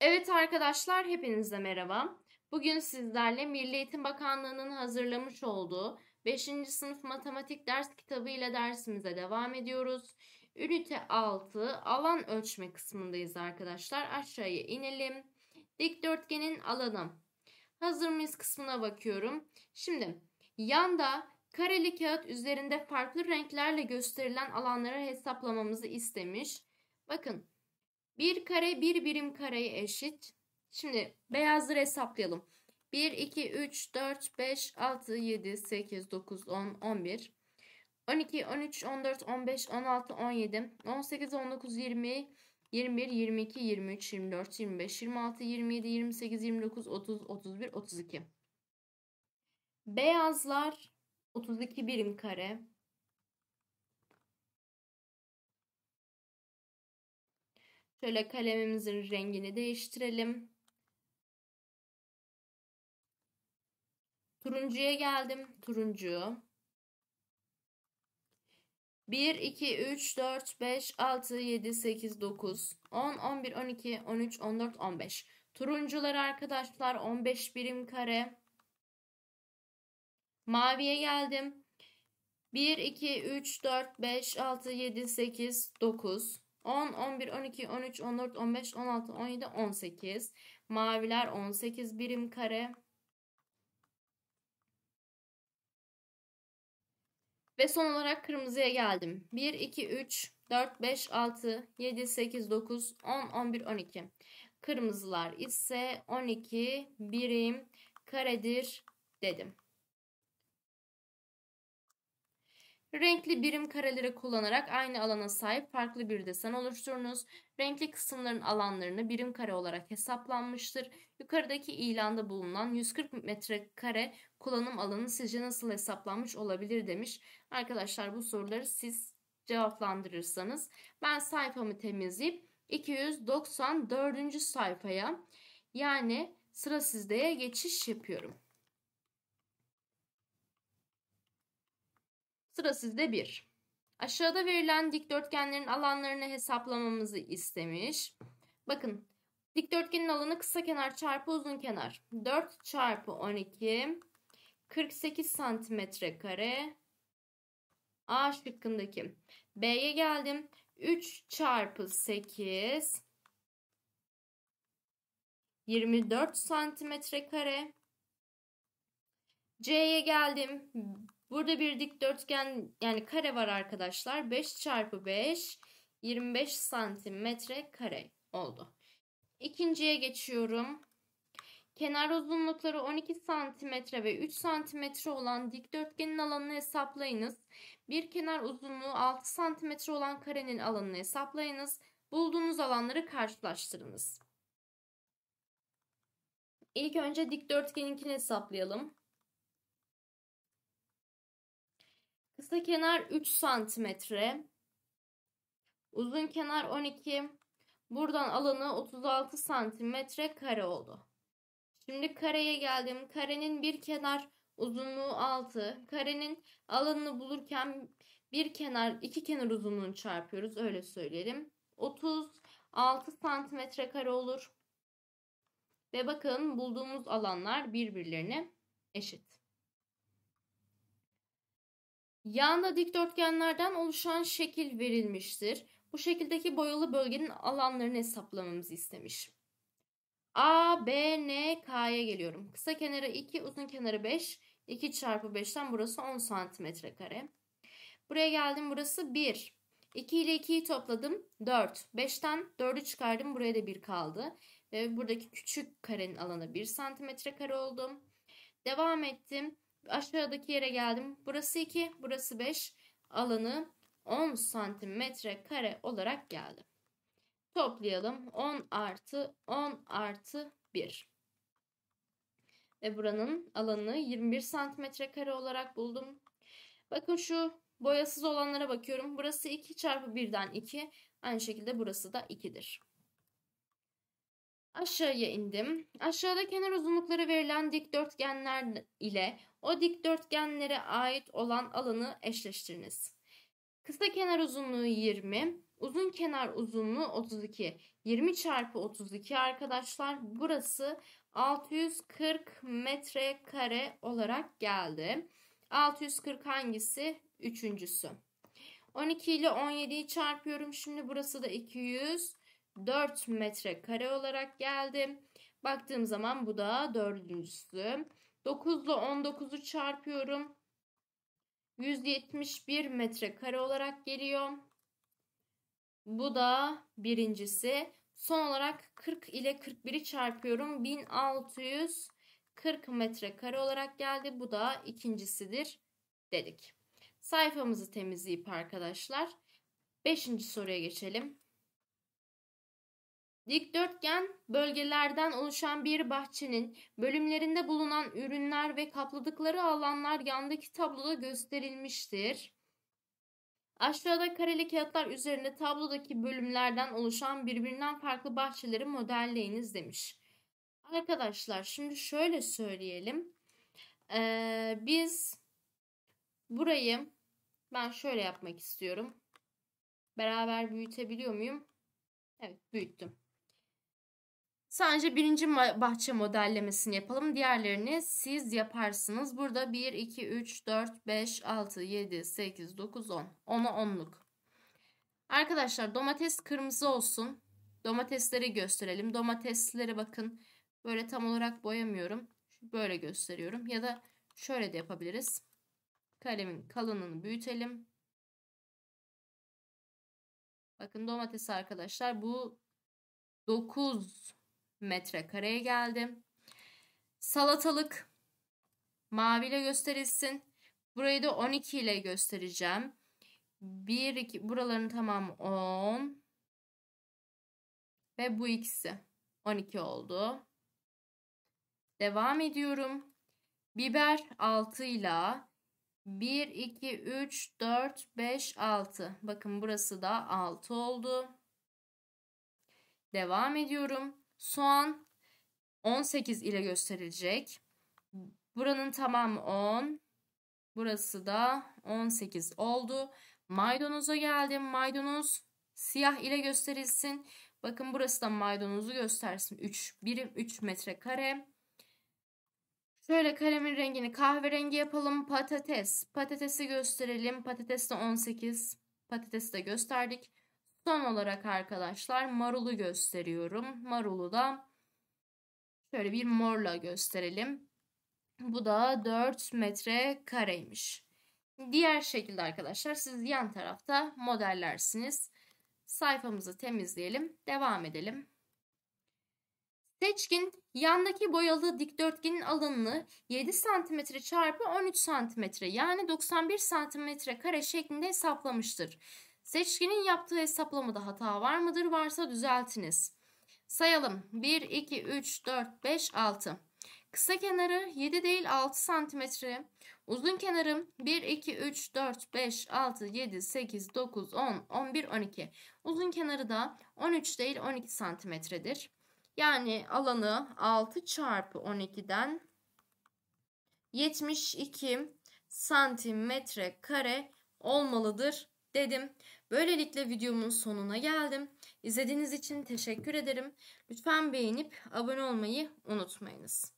Evet arkadaşlar hepinize merhaba. Bugün sizlerle Milli Eğitim Bakanlığı'nın hazırlamış olduğu 5. sınıf matematik ders kitabı ile dersimize devam ediyoruz. Ünite 6 alan ölçme kısmındayız arkadaşlar. Aşağıya inelim. Dikdörtgenin alanı. Hazır mıyız kısmına bakıyorum. Şimdi yanda Kareli kağıt üzerinde farklı renklerle gösterilen alanları hesaplamamızı istemiş. Bakın bir kare bir birim kareye eşit. Şimdi beyazları hesaplayalım. 1, 2, 3, 4, 5, 6, 7, 8, 9, 10, 11, 12, 13, 14, 15, 16, 17, 18, 19, 20, 21, 22, 23, 24, 25, 26, 27, 28, 29, 30, 31, 32. Beyazlar 32 birim kare. Şöyle kalemimizin rengini değiştirelim. Turuncuya geldim. Turuncu. 1, 2, 3, 4, 5, 6, 7, 8, 9, 10, 11, 12, 13, 14, 15. Turuncular arkadaşlar 15 birim kare. Maviye geldim. 1, 2, 3, 4, 5, 6, 7, 8, 9, 10, 11, 12, 13, 14, 15, 16, 17, 18. Maviler 18 birim kare. Ve son olarak kırmızıya geldim. 1, 2, 3, 4, 5, 6, 7, 8, 9, 10, 11, 12. Kırmızılar ise 12 birim karedir dedim. Renkli birim kareleri kullanarak aynı alana sahip farklı bir desen oluşturunuz. Renkli kısımların alanlarını birim kare olarak hesaplanmıştır. Yukarıdaki ilanda bulunan 140 metrekare kullanım alanı sizce nasıl hesaplanmış olabilir demiş. Arkadaşlar bu soruları siz cevaplandırırsanız ben sayfamı temizleyip 294. sayfaya yani sıra sizdeye geçiş yapıyorum. Sıra sizde 1. Aşağıda verilen dikdörtgenlerin alanlarını hesaplamamızı istemiş. Bakın dikdörtgenin alanı kısa kenar çarpı uzun kenar. 4 çarpı 12 48 santimetre kare. A şıkkındaki. B'ye geldim. 3 çarpı 8 24 santimetre kare. C'ye geldim. Burada bir dikdörtgen yani kare var arkadaşlar. 5 çarpı 5 25 santimetre kare oldu. İkinciye geçiyorum. Kenar uzunlukları 12 santimetre ve 3 santimetre olan dikdörtgenin alanını hesaplayınız. Bir kenar uzunluğu 6 santimetre olan karenin alanını hesaplayınız. Bulduğunuz alanları karşılaştırınız. İlk önce dikdörtgeninkini hesaplayalım. Kısa kenar 3 santimetre. Uzun kenar 12. Buradan alanı 36 santimetre kare oldu. Şimdi kareye geldim. Karenin bir kenar uzunluğu 6. Karenin alanını bulurken bir kenar iki kenar uzunluğunu çarpıyoruz. Öyle söyleyelim. 36 santimetre kare olur. Ve bakın bulduğumuz alanlar birbirlerine eşit. Yanda dikdörtgenlerden oluşan şekil verilmiştir. Bu şekildeki boyalı bölgenin alanlarını hesaplamamızı istemiş. A, B, N, K'ya geliyorum. Kısa kenarı 2, uzun kenarı 5. 2 çarpı 5'ten burası 10 santimetre kare. Buraya geldim burası 1. 2 ile 2'yi topladım 4. 5'ten 4'ü çıkardım buraya da 1 kaldı. Ve buradaki küçük karenin alanı 1 santimetre kare oldu. Devam ettim. Aşağıdaki yere geldim. Burası 2, burası 5 alanı 10 santimetre kare olarak geldi. Toplayalım. 10 artı 10 artı 1. Ve buranın alanını 21 santimetre kare olarak buldum. Bakın şu boyasız olanlara bakıyorum. Burası 2 çarpı 1'den 2. Aynı şekilde burası da 2'dir. Aşağıya indim. Aşağıda kenar uzunlukları verilen dikdörtgenler ile o dikdörtgenlere ait olan alanı eşleştiriniz. Kısa kenar uzunluğu 20, uzun kenar uzunluğu 32. 20 çarpı 32 arkadaşlar burası 640 metre kare olarak geldi. 640 hangisi? Üçüncüsü. 12 ile 17'yi çarpıyorum. Şimdi burası da 200 4 metrekare olarak geldi. Baktığım zaman bu da dördüncüsü. 9 ile 19'u çarpıyorum. 171 metrekare olarak geliyor. Bu da birincisi. Son olarak 40 ile 41'i çarpıyorum. 1640 metrekare olarak geldi. Bu da ikincisidir dedik. Sayfamızı temizleyip arkadaşlar 5. soruya geçelim. Dikdörtgen bölgelerden oluşan bir bahçenin bölümlerinde bulunan ürünler ve kapladıkları alanlar yandaki tabloda gösterilmiştir. Aşağıda kareli kağıtlar üzerinde tablodaki bölümlerden oluşan birbirinden farklı bahçeleri modelleyiniz demiş. Arkadaşlar şimdi şöyle söyleyelim. Ee, biz burayı ben şöyle yapmak istiyorum. Beraber büyütebiliyor muyum? Evet büyüttüm. Sadece birinci bahçe modellemesini yapalım. Diğerlerini siz yaparsınız. Burada 1, 2, 3, 4, 5, 6, 7, 8, 9, 10. 10'a 10'luk. Arkadaşlar domates kırmızı olsun. Domatesleri gösterelim. Domateslere bakın. Böyle tam olarak boyamıyorum. Böyle gösteriyorum. Ya da şöyle de yapabiliriz. Kalemin kalınlığını büyütelim. Bakın domates arkadaşlar bu 9 metrekareye geldim. Salatalık maviyle gösterilsin. Burayı da 12 ile göstereceğim. 1, 2, buraların tamamı 10. Ve bu ikisi 12 oldu. Devam ediyorum. Biber 6 ile 1, 2, 3, 4, 5, 6. Bakın burası da 6 oldu. Devam ediyorum. Soğan 18 ile gösterilecek. Buranın tamamı 10. Burası da 18 oldu. Maydanoza geldim. Maydanoz siyah ile gösterilsin. Bakın burası da maydanozu göstersin. 3 birim 3 metrekare. Şöyle kalemin rengini kahverengi yapalım. Patates. Patatesi gösterelim. Patates de 18. Patatesi de gösterdik. Son olarak arkadaşlar marulu gösteriyorum. Marulu da şöyle bir morla gösterelim. Bu da 4 metre kareymiş. Diğer şekilde arkadaşlar siz yan tarafta modellersiniz. Sayfamızı temizleyelim. Devam edelim. Seçkin yandaki boyalı dikdörtgenin alanını 7 cm çarpı 13 cm yani 91 cm kare şeklinde hesaplamıştır. Seçkinin yaptığı hesaplamada hata var mıdır? Varsa düzeltiniz. Sayalım. 1, 2, 3, 4, 5, 6. Kısa kenarı 7 değil 6 santimetre. Uzun kenarım 1, 2, 3, 4, 5, 6, 7, 8, 9, 10, 11, 12. Uzun kenarı da 13 değil 12 santimetredir. Yani alanı 6 çarpı 12'den 72 santimetre kare olmalıdır dedim. Böylelikle videomun sonuna geldim. İzlediğiniz için teşekkür ederim. Lütfen beğenip abone olmayı unutmayınız.